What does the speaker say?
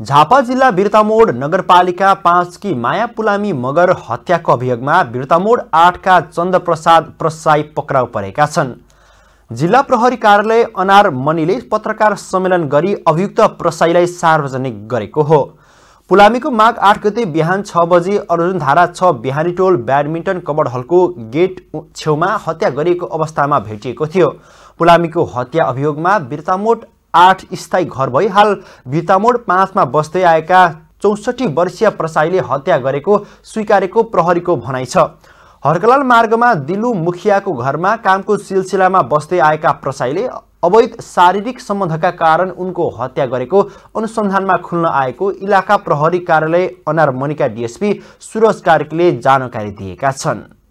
झापा जिल्ला बिर्तामोड नगरपालिका पाँचकी माया पुलामी मगर हत्याको अभियोगमा बिर्तामोड आठका चन्द्रप्रसाद प्रसाई पक्राउ परेका छन् जिल्ला प्रहरी कार्यालय अनार मनीले पत्रकार सम्मेलन गरी अभियुक्त प्रसाईलाई सार्वजनिक गरेको हो पुलामीको माग आठ गते बिहान छ बजे अर्जुन धारा छ बिहानी टोल ब्याडमिन्टन कबड हलको गेट छेउमा हत्या गरिएको अवस्थामा भेटिएको थियो पुलामीको हत्या अभियोगमा बिर्तामोट आठ स्थायी घर भई हाल भितामोड पाँचमा बस्दै आएका चौसठी वर्षीय प्रसाईले हत्या गरेको स्वीकारेको प्रहरीको भनाइ छ हर्कलाल मार्गमा दिलु मुखियाको घरमा कामको सिलसिलामा बस्दै आएका प्रसाईले अवैध शारीरिक सम्बन्धका कारण उनको हत्या गरेको अनुसन्धानमा खुल्न आएको इलाका प्रहरी कार्यालय अनारमणिका डिएसपी सुरज कार्कीले जानकारी दिएका छन्